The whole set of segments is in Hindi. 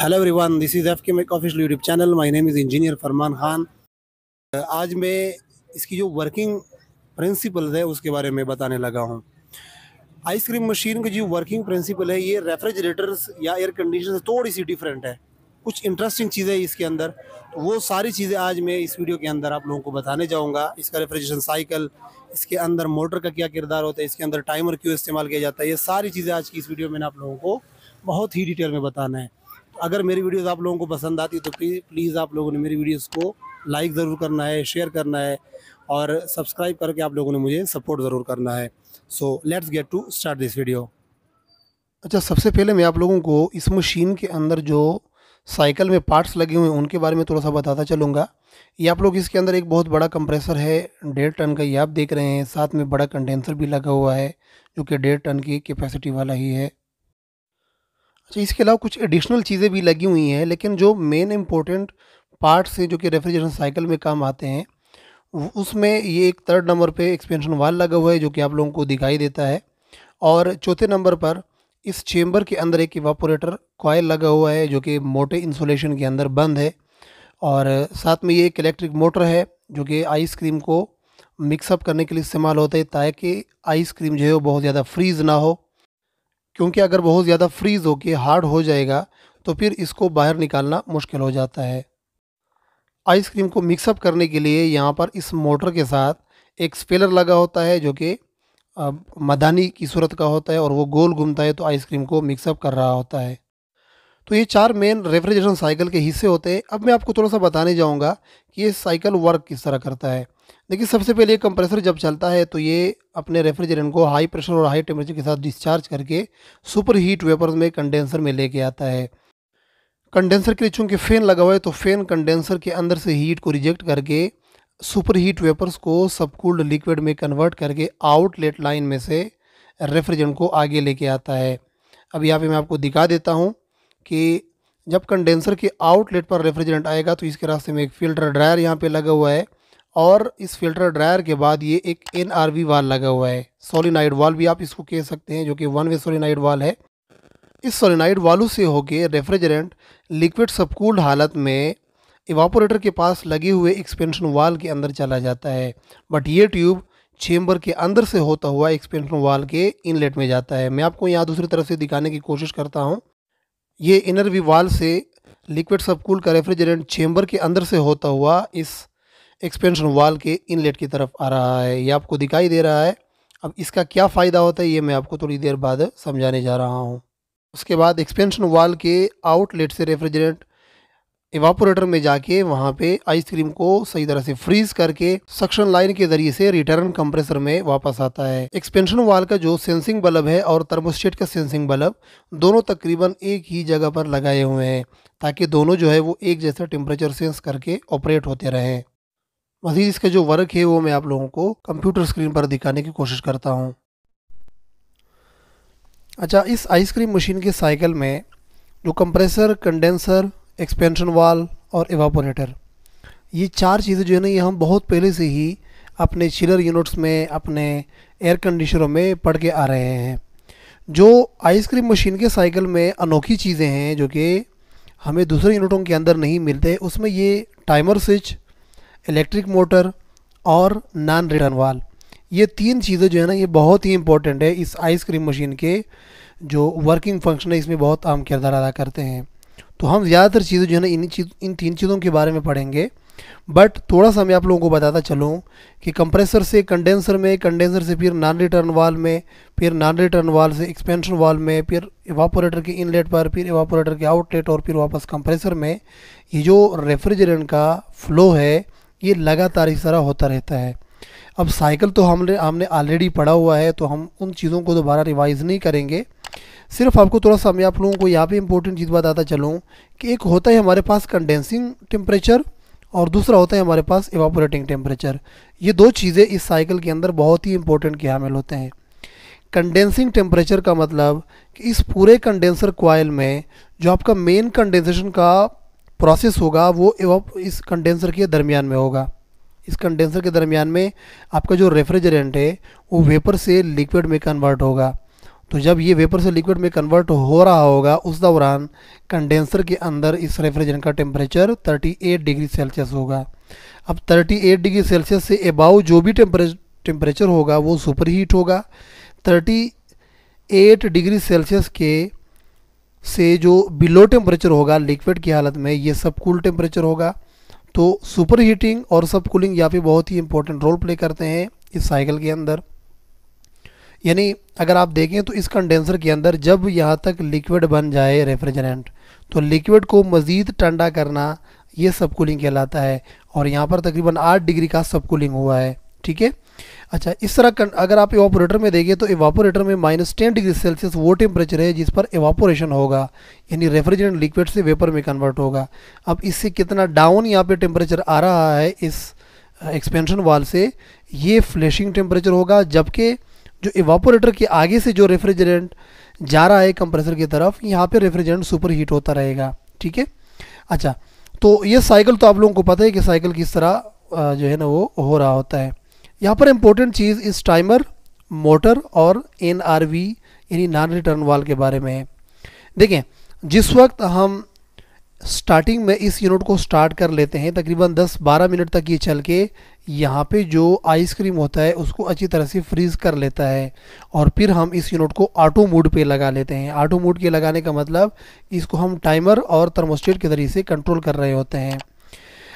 Hello everyone this is F K Mech official YouTube channel my name is engineer Farman Khan आज मैं इसकी जो वर्किंग प्रिंसिपल है उसके बारे में बताने लगा हूँ आइसक्रीम मशीन की जो वर्किंग प्रिंसिपल है ये रेफ्रिजरेटर्स या एयर कंडीशन से थोड़ी सी डिफरेंट है कुछ इंटरेस्टिंग चीज़ें इसके अंदर तो वो सारी चीज़ें आज मैं इस वीडियो के अंदर आप लोगों को बताने जाऊँगा इसका रेफ्रिजरेशन साइकिल इसके अंदर मोटर का क्या किरदार होता है इसके अंदर टाइमर क्यों इस्तेमाल किया जाता है ये सारी चीज़ें आज की इस वीडियो में आप लोगों को बहुत ही डिटेल में बताना है अगर मेरी वीडियोस आप लोगों को पसंद आती है तो प्लीज़ प्लीज़ आप लोगों ने मेरी वीडियोस को लाइक ज़रूर करना है शेयर करना है और सब्सक्राइब करके आप लोगों ने मुझे सपोर्ट ज़रूर करना है so let's get to start this video अच्छा सबसे पहले मैं आप लोगों को इस मशीन के अंदर जो साइकिल में पार्ट्स लगे हुए हैं उनके बारे में थोड़ा सा बताता चलूँगा ये आप लोग इसके अंदर एक बहुत बड़ा कंप्रेसर है डेढ़ टन का ये आप देख रहे हैं साथ में बड़ा कंडेंसर भी लगा हुआ है जो कि डेढ़ टन की कैपेसिटी वाला ही है अच्छा इसके अलावा कुछ एडिशनल चीज़ें भी लगी हुई हैं लेकिन जो मेन इम्पोर्टेंट पार्ट्स हैं जो कि रेफ्रिजरेशन साइकिल में काम आते हैं उसमें ये एक थर्ड नंबर पे एक्सपेंशन वाल लगा हुआ है जो कि आप लोगों को दिखाई देता है और चौथे नंबर पर इस चेम्बर के अंदर एक इवापोरेटर कॉयल लगा हुआ है जो कि मोटे इंसुलेशन के अंदर बंद है और साथ में ये एक इलेक्ट्रिक मोटर है जो कि आइसक्रीम को मिक्सअप करने के लिए इस्तेमाल होता है ताकि आइसक्रीम जो है वो बहुत ज़्यादा फ्रीज़ ना हो क्योंकि अगर बहुत ज़्यादा फ्रीज़ होके हार्ड हो जाएगा तो फिर इसको बाहर निकालना मुश्किल हो जाता है आइसक्रीम को मिक्सअप करने के लिए यहाँ पर इस मोटर के साथ एक स्पेलर लगा होता है जो कि मदानी की सूरत का होता है और वो गोल घूमता है तो आइसक्रीम को मिक्सअप कर रहा होता है तो ये चार मेन रेफ्रिजरेशन साइकिल के हिस्से होते हैं अब मैं आपको थोड़ा सा बताने जाऊँगा कि ये साइकिल वर्क किस तरह करता है देखिए सबसे पहले कंप्रेसर जब चलता है तो ये अपने रेफ्रिजरेंट को हाई प्रेशर और हाई टेम्परेचर के साथ डिस्चार्ज करके सुपर हीट वेपर्स में कंडेंसर में लेके आता है कंडेंसर के लिए चूँकि फ़ैन लगा हुआ है तो फ़ैन कंडेंसर के अंदर से हीट को रिजेक्ट करके सुपर हीट वेपर्स को सबकूल्ड लिक्विड में कन्वर्ट करके आउटलेट लाइन में से रेफ्रिजरेंट को आगे लेके आता है अब यहाँ पे मैं आपको दिखा देता हूँ कि जब कंडेंसर के आउटलेट पर रेफ्रिजरेंट आएगा तो इसके रास्ते में एक फिल्टर ड्रायर यहाँ पे लगा हुआ है और इस फिल्टर ड्रायर के बाद ये एक एन आर वी वाल लगा हुआ है सोलिनाइड वाल भी आप इसको कह सकते हैं जो कि वन वे सोलिनाइड वाल है इस सोलिनाइड वालू से होके रेफ्रिजरेंट लिक्विड सबकूल्ड हालत में इवापोरेटर के पास लगे हुए एक्सपेंशन वाल के अंदर चला जाता है बट ये ट्यूब चेम्बर के अंदर से होता हुआ एक्सपेंशन वाल के इनलेट में जाता है मैं आपको यहाँ दूसरी तरफ से दिखाने की कोशिश करता हूँ ये इनर वी वाल से लिक्विड सबकूल का रेफ्रिजरेंट चेम्बर के अंदर से होता हुआ इस एक्सपेंशन वाल के इनलेट की तरफ आ रहा है ये आपको दिखाई दे रहा है अब इसका क्या फ़ायदा होता है ये मैं आपको थोड़ी देर बाद समझाने जा रहा हूँ उसके बाद एक्सपेंशन वाल के आउटलेट से रेफ्रिजरेंट इवापोरेटर में जाके वहाँ पे आइसक्रीम को सही तरह से फ्रीज करके सक्शन लाइन के जरिए से रिटर्न कंप्रेसर में वापस आता है एक्सपेंशन वाल का जो सेंसिंग बल्ब है और थर्मोस्टेट का सेंसिंग बल्ब दोनों तकरीबन एक ही जगह पर लगाए हुए हैं ताकि दोनों जो है वो एक जैसा टेम्परेचर सेंस करके ऑपरेट होते रहें मज़ीद इसके जो वर्क है वो मैं आप लोगों को कंप्यूटर स्क्रीन पर दिखाने की कोशिश करता हूँ अच्छा इस आइसक्रीम मशीन के साइकिल में जो कंप्रेसर कंडेंसर एक्सपेंशन वाल और एवापोरेटर ये चार चीज़ें जो है ना ये हम बहुत पहले से ही अपने चिलर यूनिट्स में अपने एयर कंडीशनरों में पढ़ के आ रहे हैं जो आइसक्रीम मशीन के साइकिल में अनोखी चीज़ें हैं जो कि हमें दूसरे यूनिटों के अंदर नहीं मिलते उसमें ये टाइमर स्विच इलेक्ट्रिक मोटर और नॉन रिटर्न वाल ये तीन चीज़ें जो है ना ये बहुत ही इंपॉर्टेंट है इस आइसक्रीम मशीन के जो वर्किंग फंक्शन है इसमें बहुत अहम किरदार अदा करते हैं तो हम ज़्यादातर चीज़ें जो है ना इन चीज इन तीन चीज़ों के बारे में पढ़ेंगे बट थोड़ा सा मैं आप लोगों को बताता चलूँ कि कंप्रेसर से कंडेंसर में कंडेंसर से फिर नॉन रिटर्न वाल में फिर नॉन रिटर्न वाल से एक्सपेंशन वाल में फिर एवापोरेटर के इनलेट पर फिर एवापोरेटर के आउटलेट और फिर वापस कंप्रेसर में ये जो रेफ्रिजरेंट का फ्लो है ये लगातार इस तरह होता रहता है अब साइकिल तो हमने हमने ऑलरेडी पढ़ा हुआ है तो हम उन चीज़ों को दोबारा रिवाइज़ नहीं करेंगे सिर्फ आपको थोड़ा सा मैं आप लोगों को यहाँ पे इम्पोर्टेंट चीज़ बताता चलूँ कि एक होता है हमारे पास कंडेंसिंग टेम्परेचर और दूसरा होता है हमारे पास एवापोरेटिंग टेम्परेचर ये दो चीज़ें इस साइकिल के अंदर बहुत ही इंपॉर्टेंट के हामिल होते हैं कंडेंसिंग टेम्परेचर का मतलब कि इस पूरे कंडेंसर कोयल में जो आपका मेन कंडेंसेशन का प्रोसेस होगा वो इस कंडेंसर के दरमियान में होगा इस कंडेंसर के दरमियान में आपका जो रेफ्रिजरेंट है वो वेपर हम्म। से लिक्विड में कन्वर्ट होगा तो जब ये वेपर से लिक्विड में कन्वर्ट हो रहा होगा उस दौरान कंडेंसर के अंदर इस रेफ्रिजरेंट का टेम्परेचर 38 डिग्री सेल्सियस होगा अब 38 डिग्री सेल्सियस से अबाउ जो भी टेम्परेचर होगा वो सुपर हीट होगा 38 डिग्री सेल्सियस के से जो बिलो टेम्परेचर होगा लिक्विड की हालत में ये सब कूल टेम्परेचर होगा तो सुपर हीटिंग और सब कूलिंग यहाँ पे बहुत ही इंपॉर्टेंट रोल प्ले करते हैं इस साइकिल के अंदर यानी अगर आप देखें तो इस कंडेंसर के अंदर जब यहाँ तक लिक्विड बन जाए रेफ्रिजरेंट तो लिक्विड को मज़ीद ठंडा करना ये सब कूलिंग कहलाता है और यहाँ पर तकरीबन आठ डिग्री का सब कूलिंग हुआ है ठीक है अच्छा इस तरह अगर आप एवापोरेटर में देखिए तो एवापोरेटर में माइनस टेन डिग्री सेल्सियस वो टेम्परेचर है जिस पर एवापोरेशन होगा यानी रेफ्रिजरेंट लिक्विड से वेपर में कन्वर्ट होगा अब इससे कितना डाउन यहाँ पे टेम्परेचर आ रहा है इस एक्सपेंशन वाल से ये फ्लैशिंग टेम्परेचर होगा जबकि जो एवापोरेटर के आगे से जो रेफ्रिजरेंट जा रहा है कंप्रेसर की तरफ यहाँ पर रेफ्रिजरेंट सुपर हीट होता रहेगा ठीक है अच्छा तो ये साइकिल तो आप लोगों को पता है कि साइकिल किस तरह जो है ना वो हो रहा होता है यहाँ पर इम्पोर्टेंट चीज़ इस टाइमर मोटर और एन यानी नॉन रिटर्न वाल के बारे में है देखें जिस वक्त हम स्टार्टिंग में इस यूनिट को स्टार्ट कर लेते हैं तकरीबन 10-12 मिनट तक ये चल के यहाँ पे जो आइसक्रीम होता है उसको अच्छी तरह से फ्रीज़ कर लेता है और फिर हम इस यूनिट को ऑटो मोड पे लगा लेते हैं ऑटो मोड के लगाने का मतलब इसको हम टाइमर और थर्मोस्टेट के ज़रिए से कंट्रोल कर रहे होते हैं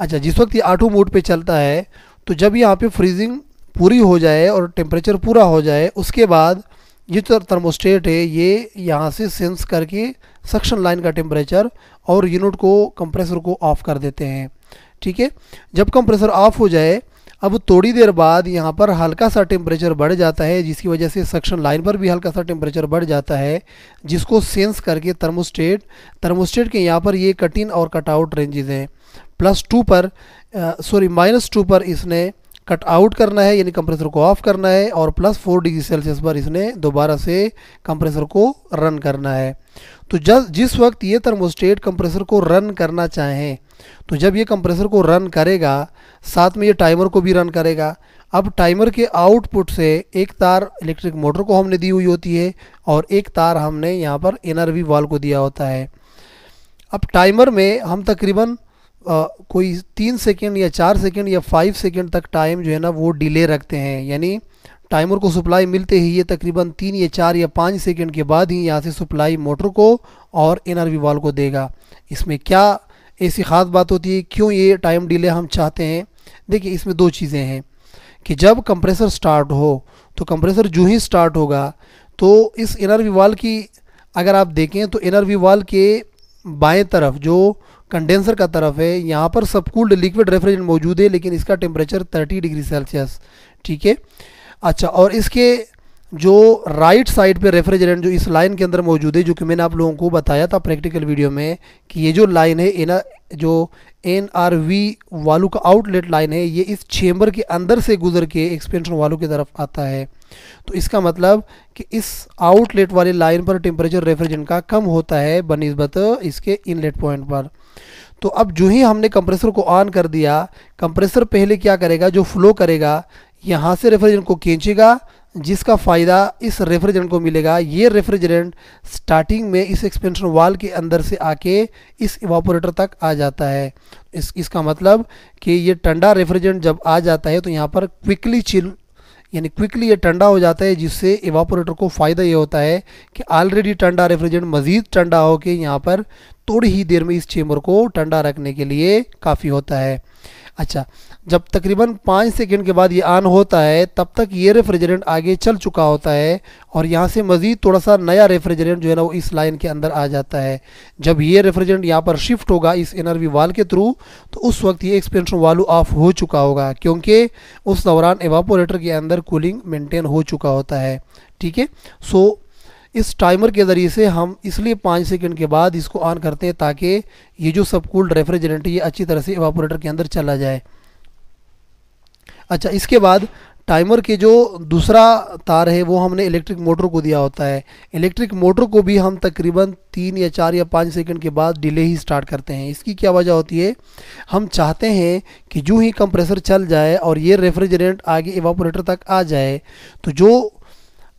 अच्छा जिस वक्त ये ऑटो मोड पर चलता है तो जब यहाँ पर फ्रीजिंग पूरी हो जाए और टेम्परेचर पूरा हो जाए उसके बाद ये जो थर्मोस्टेट है ये यहाँ से सेंस करके सक्शन लाइन का टेम्परेचर और यूनिट को कंप्रेसर को ऑफ़ कर देते हैं ठीक है जब कंप्रेसर ऑफ़ हो जाए अब थोड़ी देर बाद यहाँ पर हल्का सा टेम्परेचर बढ़ जाता है जिसकी वजह से सक्शन लाइन पर भी हल्का सा टेम्परेचर बढ़ जाता है जिसको सेंस करके थर्मोस्टेट थर्मोस्टेट के यहाँ पर ये कट इन और कट आउट रेंजेज हैं प्लस टू पर सॉरी माइनस टू पर इसने कट आउट करना है यानी कंप्रेसर को ऑफ करना है और प्लस फोर डिग्री सेल्सियस पर इसने दोबारा से कंप्रेसर को रन करना है तो जब जिस वक्त ये थर्मोस्टेट कंप्रेसर को रन करना चाहें तो जब ये कंप्रेसर को रन करेगा साथ में ये टाइमर को भी रन करेगा अब टाइमर के आउटपुट से एक तार इलेक्ट्रिक मोटर को हमने दी हुई होती है और एक तार हमने यहाँ पर एनआरवी वाल को दिया होता है अब टाइमर में हम तकरीबन कोई तीन सेकेंड या चार सेकेंड या फाइव सेकेंड तक टाइम जो है ना वो डिले रखते हैं यानी टाइमर को सप्लाई मिलते ही ये तकरीबन तीन या चार या पाँच सेकेंड के बाद ही यहाँ से सप्लाई मोटर को और एन वाल को देगा इसमें क्या ऐसी ख़ास बात होती है क्यों ये टाइम डिले हम चाहते हैं देखिए इसमें दो चीज़ें हैं कि जब कंप्रेसर स्टार्ट हो तो कंप्रेसर जो ही स्टार्ट होगा तो इस वी वाल की अगर आप देखें तो वी वाल के बाएं तरफ जो कंडेंसर का तरफ है यहाँ पर सबकूल्ड लिक्विड रेफ्रिजरेंट मौजूद है लेकिन इसका टेम्परेचर 30 डिग्री सेल्सियस ठीक है अच्छा और इसके जो राइट साइड पे रेफ्रिजरेंट जो इस लाइन के अंदर मौजूद है जो कि मैंने आप लोगों को बताया था प्रैक्टिकल वीडियो में कि ये जो लाइन है एन जो एन आर वी वालू का आउटलेट लाइन है ये इस चेम्बर के अंदर से गुजर के एक्सपेंशन वालू की तरफ आता है तो इसका मतलब कि इस आउटलेट वाली लाइन पर टेम्परेचर रेफ्रिजरेंट का कम होता है बनस्बत इसके इनलेट पॉइंट पर तो अब जो ही हमने कंप्रेसर को ऑन कर दिया कंप्रेसर पहले क्या करेगा जो फ्लो करेगा यहाँ से रेफ्रिजरेंट को खींचेगा जिसका फ़ायदा इस रेफ्रिजरेंट को मिलेगा ये रेफ्रिजरेंट स्टार्टिंग में इस एक्सपेंशन वाल के अंदर से आके इस इवापोरेटर तक आ जाता है इस इसका मतलब कि ये ठंडा रेफ्रिजरेंट जब आ जाता है तो यहाँ पर क्विकली चिल यानी क्विकली ये ठंडा हो जाता है जिससे इवापोरेटर को फ़ायदा ये होता है कि ऑलरेडी ठंडा रेफ्रिजरेंट मज़ीद ठंडा होकर यहाँ पर थोड़ी ही देर में इस चेम्बर को ठंडा रखने के लिए काफ़ी होता है अच्छा जब तकरीबन पाँच सेकेंड के बाद ये ऑन होता है तब तक ये रेफ्रिजरेंट आगे चल चुका होता है और यहाँ से मज़ीद थोड़ा सा नया रेफ्रिजरेंट जो है ना वो इस लाइन के अंदर आ जाता है जब ये रेफ्रिजरेंट यहाँ पर शिफ्ट होगा इस एनर्वी वाल के थ्रू तो उस वक्त ये एक्सपेंशन वालू ऑफ हो चुका होगा क्योंकि उस दौरान एवापोरेटर के अंदर कूलिंग मेंटेन हो चुका होता है ठीक है सो इस टाइमर के ज़रिए से हम इसलिए पाँच सेकंड के बाद इसको ऑन करते हैं ताकि ये जो सब कूल्ड रेफ्रिजरेंट ये अच्छी तरह से एवापोरेटर के अंदर चला जाए अच्छा इसके बाद टाइमर के जो दूसरा तार है वो हमने इलेक्ट्रिक मोटर को दिया होता है इलेक्ट्रिक मोटर को भी हम तकरीबन तीन या चार या पाँच सेकंड के बाद डिले ही स्टार्ट करते हैं इसकी क्या वजह होती है हम चाहते हैं कि जो ही कंप्रेसर चल जाए और ये रेफ्रिजरेंट आगे एवापोरेटर तक आ जाए तो जो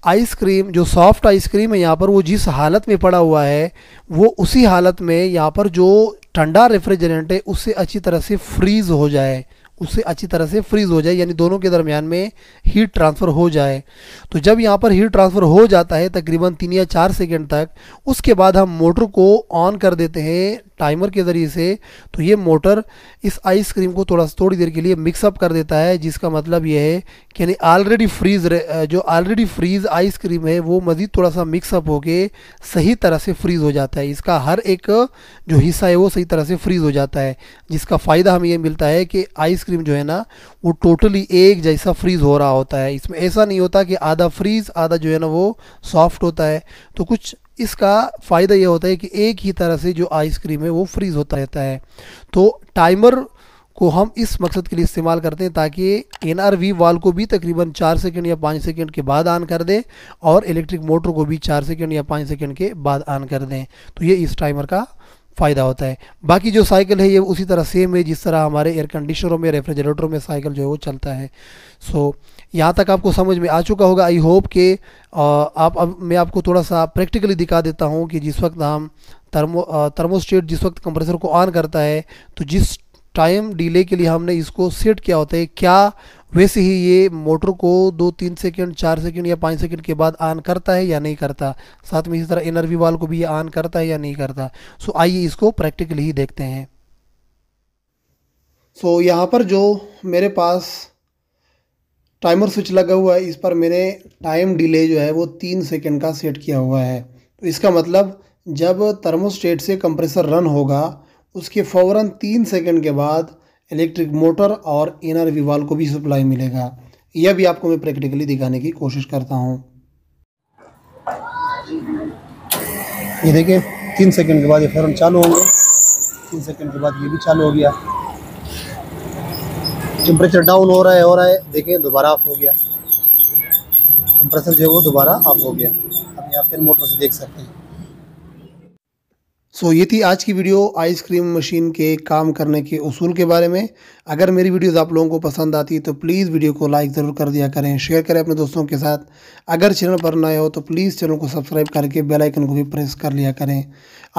आइसक्रीम जो सॉफ्ट आइसक्रीम है यहाँ पर वो जिस हालत में पड़ा हुआ है वो उसी हालत में यहाँ पर जो ठंडा रेफ्रिजरेंट है उससे अच्छी तरह से फ्रीज़ हो जाए उससे अच्छी तरह से फ्रीज़ हो जाए यानी दोनों के दरमियान में हीट ट्रांसफ़र हो जाए तो जब यहाँ पर हीट ट्रांसफ़र हो जाता है तकरीबन तीन या चार सेकेंड तक उसके बाद हम मोटर को ऑन कर देते हैं टाइमर के ज़रिए से तो ये मोटर इस आइस क्रीम को थोड़ा सा थोड़ी देर के लिए मिक्सअप कर देता है जिसका मतलब ये है कि यानी ऑलरेडी फ्रीज़ जो ऑलरेडी फ्रीज़ आइस क्रीम है वो मज़ीद थोड़ा सा मिक्सअप होके सही तरह से फ्रीज़ हो जाता है इसका हर एक जो हिस्सा है वो सही तरह से फ्रीज़ हो जाता है जिसका फ़ायदा हमें यह मिलता है कि आइस क्रीम जो है ना वो टोटली एक जैसा फ्रीज़ हो रहा होता है इसमें ऐसा नहीं होता कि आधा फ्रीज़ आधा जो है ना वो सॉफ्ट होता है तो कुछ इसका फ़ायदा यह होता है कि एक ही तरह से जो आइसक्रीम है वो फ्रीज़ होता रहता है तो टाइमर को हम इस मकसद के लिए इस्तेमाल करते हैं ताकि एन आर वी वाल को भी तकरीबन चार सेकेंड या पाँच सेकेंड के बाद ऑन कर दें और इलेक्ट्रिक मोटर को भी चार सेकेंड या पाँच सेकेंड के बाद ऑन कर दें तो ये इस टाइमर का फ़ायदा होता है बाकी जो साइकिल है ये उसी तरह सेम है जिस तरह हमारे एयर कंडीशनरों में रेफ्रिजरेटरों में साइकिल जो है वो चलता है सो so, यहाँ तक आपको समझ में आ चुका होगा आई होप कि आप अब मैं आपको थोड़ा सा प्रैक्टिकली दिखा देता हूँ कि जिस वक्त हम थर्मो थर्मोस्टेट जिस वक्त कंप्रेसर को ऑन करता है तो जिस टाइम डिले के लिए हमने इसको सेट किया होता है क्या वैसे ही ये मोटर को दो तीन सेकंड चार सेकंड या पाँच सेकंड के बाद ऑन करता है या नहीं करता साथ में इसी तरह एनर्वी वाल को भी ये ऑन करता है या नहीं करता सो आइए इसको प्रैक्टिकली ही देखते हैं सो so, यहाँ पर जो मेरे पास टाइमर स्विच लगा हुआ है इस पर मैंने टाइम डिले जो है वो तीन सेकेंड का सेट किया हुआ है तो इसका मतलब जब थर्मोस्टेट से कंप्रेसर रन होगा उसके फ़ौर तीन सेकेंड के बाद इलेक्ट्रिक मोटर और इनर विवाल को भी सप्लाई मिलेगा यह भी आपको मैं प्रैक्टिकली दिखाने की कोशिश करता हूँ ये देखिए तीन सेकेंड के बाद ये फ़ौरन चालू होंगे तीन सेकेंड के बाद ये भी चालू हो गया टेम्परेचर डाउन हो रहा है हो रहा है देखें दोबारा ऑफ हो गया कंप्रेसर जो है वो दोबारा ऑफ हो गया हम यहाँ फिर मोटर से देख सकते हैं सो so, ये थी आज की वीडियो आइसक्रीम मशीन के काम करने के उसूल के बारे में अगर मेरी वीडियोस आप लोगों को पसंद आती है तो प्लीज़ वीडियो को लाइक ज़रूर कर दिया करें शेयर करें अपने दोस्तों के साथ अगर चैनल पर नए हो तो प्लीज़ चैनल को सब्सक्राइब करके बेल आइकन को भी प्रेस कर लिया करें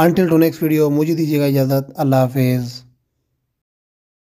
अनटिल टू नेक्स्ट वीडियो मुझे दीजिएगा इजाज़त अल्लाह हाफिज़